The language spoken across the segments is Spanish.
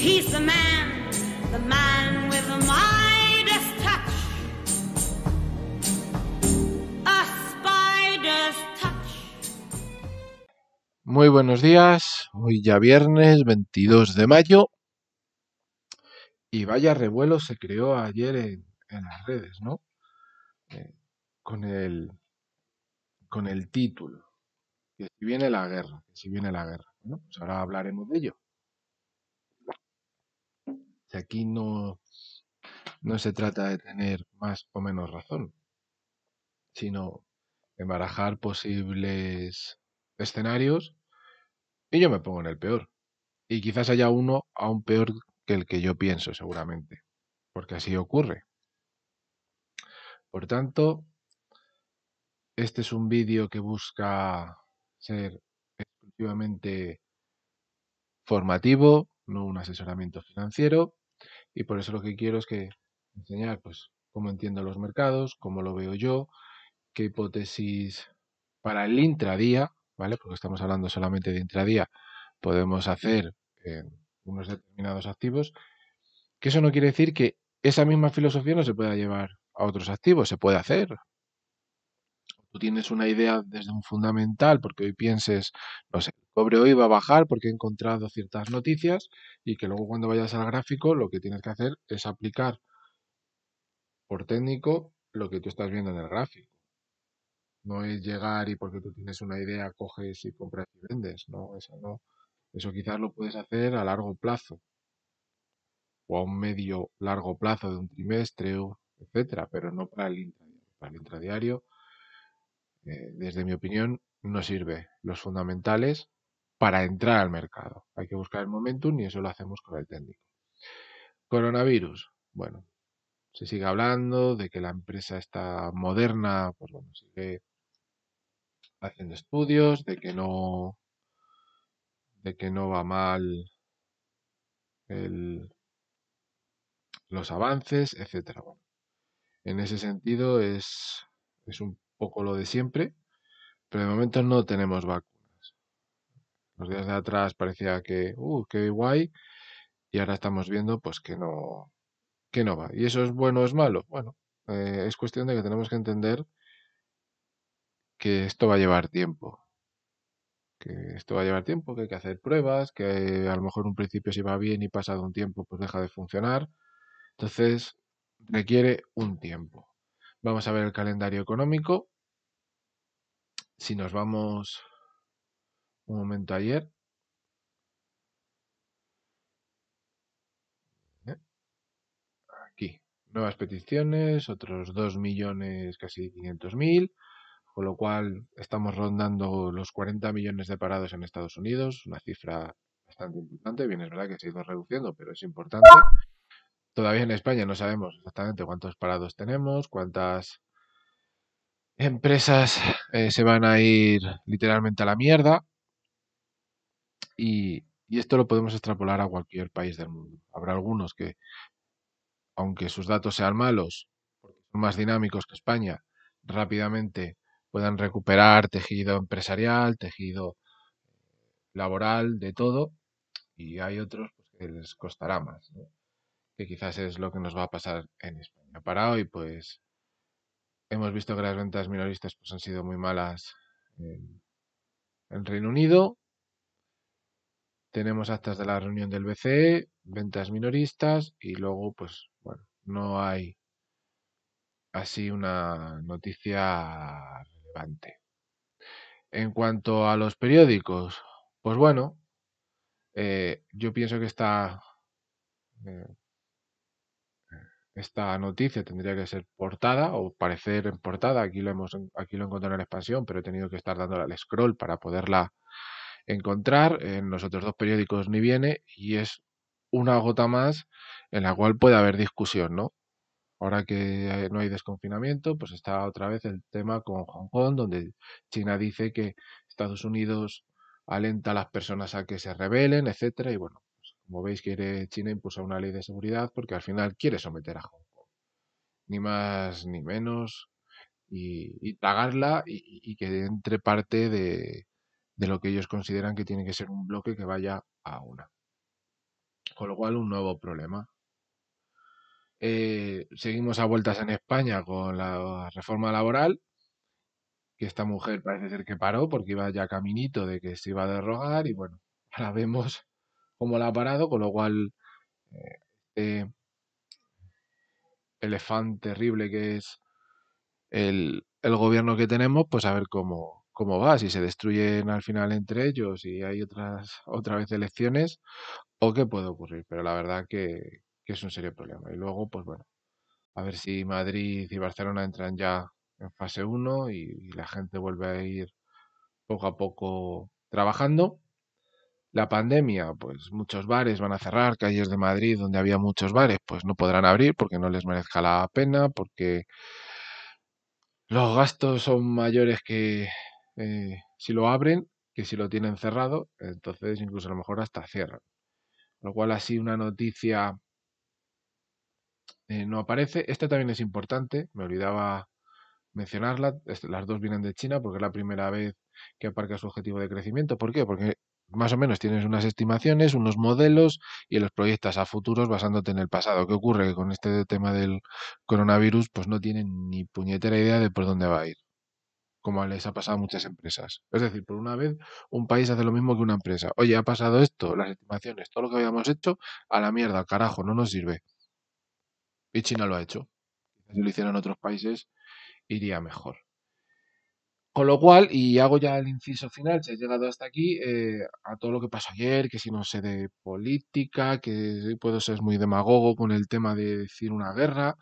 He's the man, the man with the Midas touch. A spider's touch. Muy buenos días, hoy ya viernes 22 de mayo. Y vaya revuelo se creó ayer en, las redes, ¿no? Eh, con, el, con el título, que si viene la guerra, que si viene la guerra, pues ahora hablaremos de ello aquí no, no se trata de tener más o menos razón, sino embarajar posibles escenarios y yo me pongo en el peor. Y quizás haya uno aún peor que el que yo pienso, seguramente, porque así ocurre. Por tanto, este es un vídeo que busca ser exclusivamente formativo, no un asesoramiento financiero. Y por eso lo que quiero es que enseñar, pues, cómo entiendo los mercados, cómo lo veo yo, qué hipótesis para el intradía, ¿vale? Porque estamos hablando solamente de intradía, podemos hacer en eh, unos determinados activos, que eso no quiere decir que esa misma filosofía no se pueda llevar a otros activos, se puede hacer. Tú tienes una idea desde un fundamental, porque hoy pienses, no sé, Pobre hoy va a bajar porque he encontrado ciertas noticias y que luego cuando vayas al gráfico lo que tienes que hacer es aplicar por técnico lo que tú estás viendo en el gráfico. No es llegar y porque tú tienes una idea coges y compras y vendes, no, eso no. Eso quizás lo puedes hacer a largo plazo o a un medio largo plazo de un trimestre, etcétera, pero no para el intradiario. Para eh, desde mi opinión, no sirve. Los fundamentales para entrar al mercado. Hay que buscar el momentum y eso lo hacemos con el técnico. Coronavirus. Bueno, se sigue hablando de que la empresa está moderna, pues bueno, sigue haciendo estudios, de que no, de que no va mal los avances, etcétera. en ese sentido es, es un poco lo de siempre, pero de momento no tenemos vacunas los días de atrás parecía que, uh, qué guay, y ahora estamos viendo pues que no, que no va. ¿Y eso es bueno o es malo? Bueno, eh, es cuestión de que tenemos que entender que esto va a llevar tiempo. Que esto va a llevar tiempo, que hay que hacer pruebas, que a lo mejor un principio si va bien y pasado un tiempo pues deja de funcionar. Entonces requiere un tiempo. Vamos a ver el calendario económico. Si nos vamos un momento ayer. ¿Eh? Aquí. Nuevas peticiones, otros 2 millones, casi 500 mil. Con lo cual estamos rondando los 40 millones de parados en Estados Unidos. Una cifra bastante importante. Bien, es verdad que se ha ido reduciendo, pero es importante. Todavía en España no sabemos exactamente cuántos parados tenemos, cuántas empresas eh, se van a ir literalmente a la mierda. Y, esto lo podemos extrapolar a cualquier país del mundo. Habrá algunos que, aunque sus datos sean malos, porque son más dinámicos que España, rápidamente puedan recuperar tejido empresarial, tejido laboral, de todo, y hay otros pues, que les costará más, que quizás es lo que nos va a pasar en España. Para hoy, pues hemos visto que las ventas minoristas pues, han sido muy malas en, en Reino Unido, tenemos actas de la reunión del BCE, ventas minoristas y luego, pues, bueno, no hay así una noticia relevante. En cuanto a los periódicos, pues bueno, eh, yo pienso que esta, eh, esta noticia tendría que ser portada o parecer en portada. Aquí lo, hemos, aquí lo encontrado en la expansión, pero he tenido que estar dándole al scroll para poderla encontrar. En los otros dos periódicos ni viene y es una gota más en la cual puede haber discusión, ¿no? Ahora que no hay desconfinamiento, pues está otra vez el tema con Hong Kong, donde China dice que Estados Unidos alenta a las personas a que se rebelen, etcétera, y bueno, pues como veis quiere China impulsar una ley de seguridad porque al final quiere someter a Hong Kong, ni más ni menos, y, y pagarla y, que entre parte de, de lo que ellos consideran que tiene que ser un bloque que vaya a una. Con lo cual, un nuevo problema. Eh, seguimos a vueltas en España con la reforma laboral, que esta mujer parece ser que paró porque iba ya caminito de que se iba a derrogar y bueno, ahora vemos cómo la ha parado, con lo cual eh, este elefante terrible que es el, el gobierno que tenemos, pues a ver cómo, cómo va, si se destruyen al final entre ellos y hay otras otra vez elecciones o qué puede ocurrir, pero la verdad que, es un serio problema. Y luego, pues bueno, a ver si Madrid y Barcelona entran ya en fase 1 y la gente vuelve a ir poco a poco trabajando. La pandemia, pues muchos bares van a cerrar, calles de Madrid donde había muchos bares, pues no podrán abrir porque no les merezca la pena, porque los gastos son mayores que, eh, si lo abren que si lo tienen cerrado, entonces incluso a lo mejor hasta cierran. Lo cual así una noticia eh, no aparece. Esta también es importante, me olvidaba mencionarla. Las dos vienen de China porque es la primera vez que aparca su objetivo de crecimiento. ¿Por qué? Porque más o menos tienes unas estimaciones, unos modelos y los proyectas a futuros basándote en el pasado. ¿Qué ocurre? Que con este tema del coronavirus pues no tienen ni puñetera idea de por dónde va a ir como les ha pasado a muchas empresas. Es decir, por una vez un país hace lo mismo que una empresa. Oye, ha pasado esto, las estimaciones, todo lo que habíamos hecho, a la mierda, carajo, no nos sirve. Y China lo ha hecho. Si lo hicieran otros países, iría mejor. Con lo cual, y hago ya el inciso final, si has llegado hasta aquí, eh, a todo lo que pasó ayer, que si no sé de política, que puedo ser muy demagogo con el tema de decir una guerra,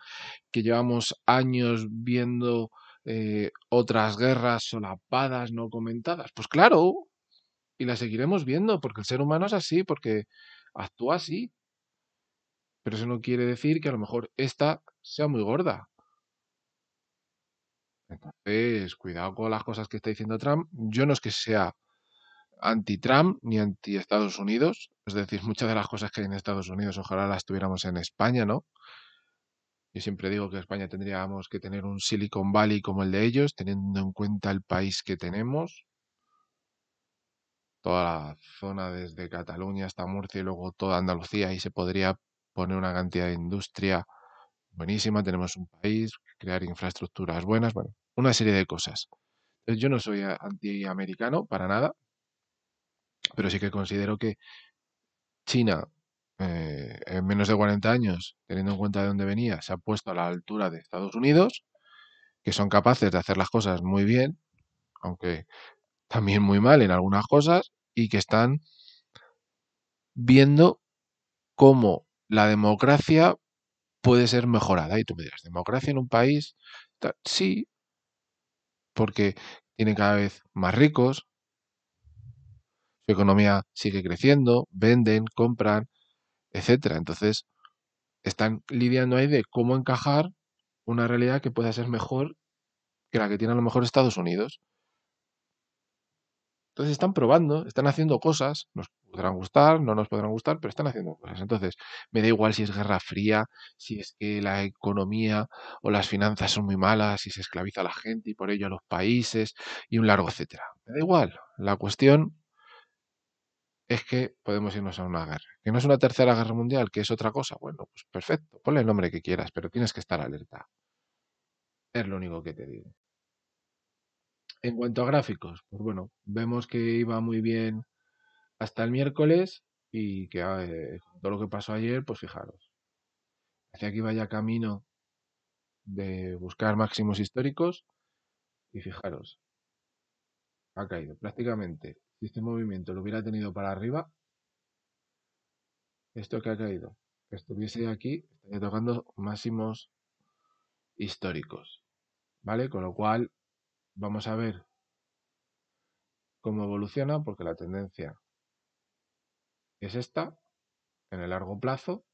que llevamos años viendo eh, otras guerras solapadas, no comentadas. Pues claro, y las seguiremos viendo, porque el ser humano es así, porque actúa así. Pero eso no quiere decir que a lo mejor esta sea muy gorda. Entonces, cuidado con las cosas que está diciendo Trump. Yo no es que sea anti-Trump ni anti-Estados Unidos. Es decir, muchas de las cosas que hay en Estados Unidos, ojalá las tuviéramos en España, ¿no? Yo siempre digo que España tendríamos que tener un Silicon Valley como el de ellos, teniendo en cuenta el país que tenemos. Toda la zona desde Cataluña hasta Murcia y luego toda Andalucía, ahí se podría poner una cantidad de industria buenísima. Tenemos un país, crear infraestructuras buenas, bueno, una serie de cosas. Yo no soy antiamericano para nada, pero sí que considero que China eh, en menos de 40 años, teniendo en cuenta de dónde venía, se ha puesto a la altura de Estados Unidos, que son capaces de hacer las cosas muy bien, aunque también muy mal en algunas cosas, y que están viendo cómo la democracia puede ser mejorada. Y tú me dirás, democracia en un país, sí, porque tiene cada vez más ricos, su economía sigue creciendo, venden, compran, etcétera. Entonces, están lidiando ahí de cómo encajar una realidad que pueda ser mejor que la que tiene a lo mejor Estados Unidos. Entonces están probando, están haciendo cosas, nos podrán gustar, no nos podrán gustar, pero están haciendo cosas. Entonces, me da igual si es guerra fría, si es que la economía o las finanzas son muy malas, si se esclaviza a la gente y por ello a los países y un largo etcétera. Me da igual. La cuestión es que podemos irnos a una guerra. ¿Que no es una tercera guerra mundial? ¿Que es otra cosa? Bueno, pues perfecto, ponle el nombre que quieras, pero tienes que estar alerta. Es lo único que te digo. En cuanto a gráficos, pues bueno, vemos que iba muy bien hasta el miércoles y que ah, eh, todo lo que pasó ayer, pues fijaros. Hacia aquí vaya camino de buscar máximos históricos y fijaros, ha caído prácticamente si este movimiento lo hubiera tenido para arriba, esto que ha caído, que estuviese aquí, estaría tocando máximos históricos. ¿Vale? Con lo cual, vamos a ver cómo evoluciona, porque la tendencia es esta, en el largo plazo.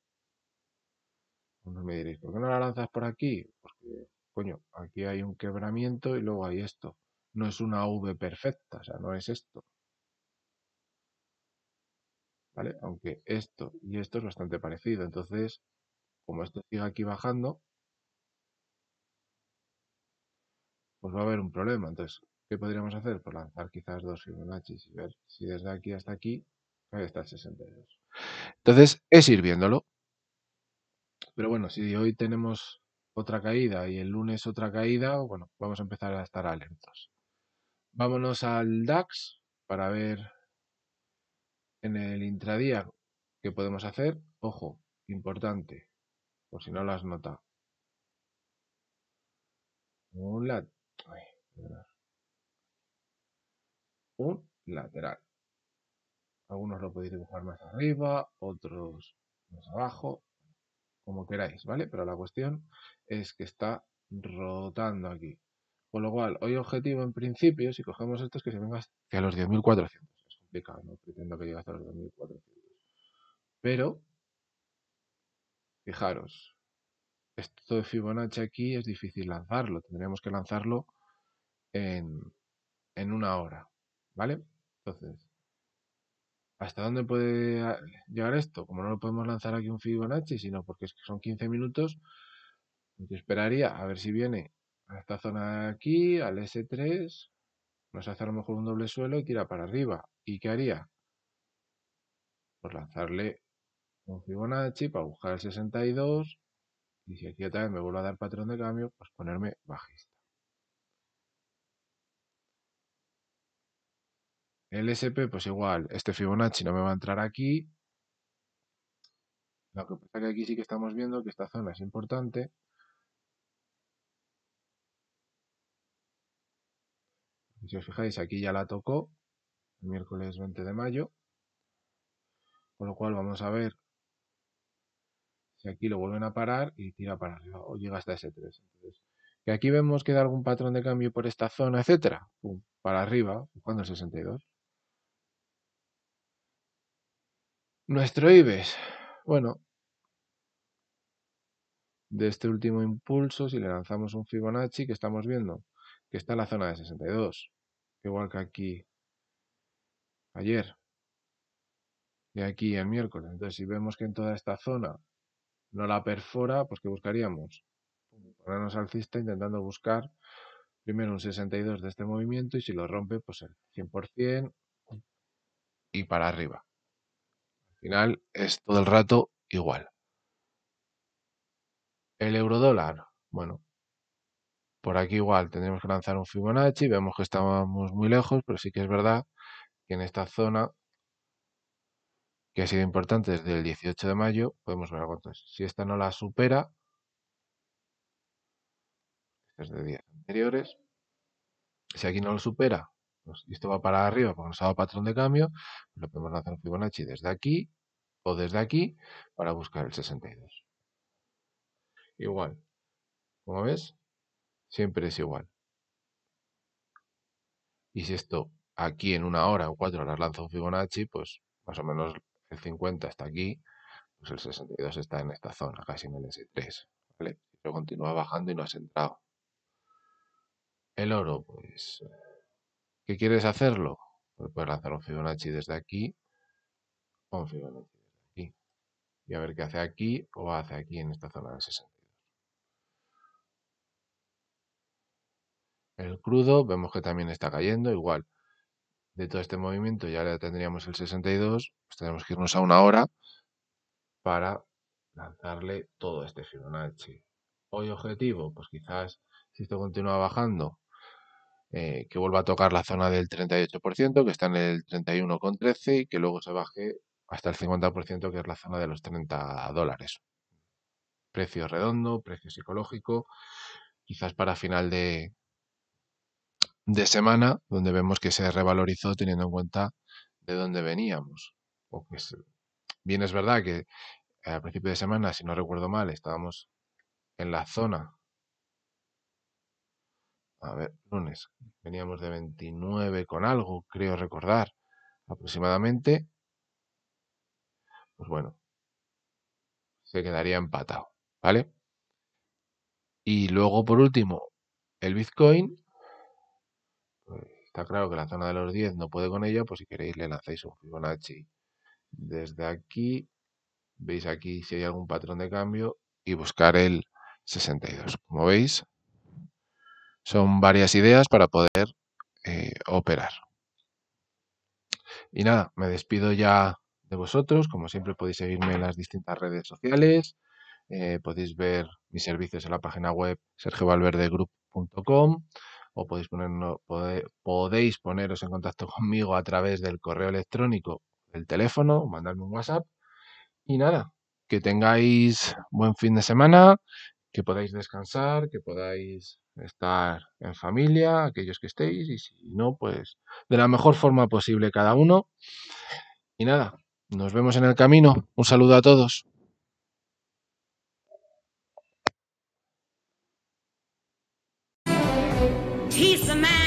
me diréis, ¿por qué no la lanzas por aquí? Porque, coño, aquí hay un quebramiento y luego hay esto. No es una V perfecta, o sea, no es esto. ¿vale? Aunque esto y esto es bastante parecido. Entonces, como esto sigue aquí bajando, pues va a haber un problema. Entonces, ¿qué podríamos hacer? Pues lanzar quizás dos Fibonacci y ver si desde aquí hasta aquí, ahí está el 62. Entonces, es ir viéndolo. Pero bueno, si hoy tenemos otra caída y el lunes otra caída, bueno, vamos a empezar a estar alertos. Vámonos al DAX para ver en el intradía que podemos hacer, ojo, importante, por si no las nota. Un, un lateral. Algunos lo podéis dibujar más arriba, otros más abajo, como queráis, ¿vale? Pero la cuestión es que está rotando aquí. Con lo cual, hoy objetivo en principio, si cogemos esto, es que se venga hacia los 10.400 pretendo que hasta los 2400. Pero, fijaros, esto de Fibonacci aquí es difícil lanzarlo, tendríamos que lanzarlo en, en una hora, ¿vale? Entonces, ¿hasta dónde puede ah, llegar esto? Como no lo podemos lanzar aquí un Fibonacci, sino porque es son 15 minutos, yo esperaría a ver si viene a esta zona de aquí, al S3, nos a hacer a lo mejor un doble suelo y tira para arriba. ¿Y qué haría? Pues lanzarle un Fibonacci para buscar el 62. Y si aquí otra vez me vuelvo a dar patrón de cambio, pues ponerme bajista. El SP, pues igual, este Fibonacci no me va a entrar aquí. Lo que pasa que aquí sí que estamos viendo que esta zona es importante Si os fijáis, aquí ya la tocó, el miércoles 20 de mayo. Con lo cual vamos a ver si aquí lo vuelven a parar y tira para arriba o llega hasta ese 3. Y aquí vemos que da algún patrón de cambio por esta zona, etcétera, para arriba, cuando el 62. Nuestro IBES, bueno, de este último impulso, si le lanzamos un Fibonacci que estamos viendo, que está en la zona de 62, igual que aquí ayer y aquí el miércoles. Entonces, si vemos que en toda esta zona no la perfora, pues ¿qué buscaríamos? Ponernos alcista intentando buscar primero un 62 de este movimiento y si lo rompe, pues el 100% y para arriba. Al final es todo el rato igual. El euro dólar, bueno, por aquí igual tendremos que lanzar un Fibonacci, vemos que estábamos muy lejos, pero sí que es verdad que en esta zona, que ha sido importante desde el 18 de mayo, podemos ver algo. Entonces, si esta no la supera, desde días anteriores, si aquí no lo supera, pues, y esto va para arriba porque nos ha dado patrón de cambio, pues lo podemos lanzar un Fibonacci desde aquí o desde aquí para buscar el 62. Igual, como ves, siempre es igual. Y si esto aquí en una hora o cuatro horas lanza un Fibonacci, pues más o menos el 50 está aquí, pues el 62 está en esta zona, casi en el S3. Pero continúa bajando y no has entrado. El oro, pues, ¿qué quieres hacerlo? Pues puedes lanzar un Fibonacci desde aquí, o un Fibonacci desde aquí. Y a ver qué hace aquí o hace aquí en esta zona del 60. El crudo vemos que también está cayendo, igual. De todo este movimiento ya le tendríamos el 62, pues tenemos que irnos a una hora para lanzarle todo este Fibonacci. Hoy objetivo, pues quizás si esto continúa bajando, eh, que vuelva a tocar la zona del 38%, que está en el 31,13 y que luego se baje hasta el 50%, que es la zona de los 30 dólares. Precio redondo, precio psicológico, quizás para final de, de semana, donde vemos que se revalorizó teniendo en cuenta de dónde veníamos. bien, es verdad que al principio de semana, si no recuerdo mal, estábamos en la zona. A ver, lunes. Veníamos de 29 con algo, creo recordar, aproximadamente. Pues bueno, se quedaría empatado, ¿vale? Y luego, por último, el Bitcoin Está claro que la zona de los 10 no puede con ella, pues si queréis le lanzáis un Fibonacci. Desde aquí, veis aquí si hay algún patrón de cambio y buscar el 62. Como veis, son varias ideas para poder eh, operar. Y nada, me despido ya de vosotros. Como siempre podéis seguirme en las distintas redes sociales. Eh, podéis ver mis servicios en la página web sergevalverdegroup.com o podéis, ponernos, podéis poneros en contacto conmigo a través del correo electrónico, el teléfono, mandarme un WhatsApp. Y nada, que tengáis buen fin de semana, que podáis descansar, que podáis estar en familia, aquellos que estéis, y si no, pues de la mejor forma posible cada uno. Y nada, nos vemos en el camino. Un saludo a todos. the man.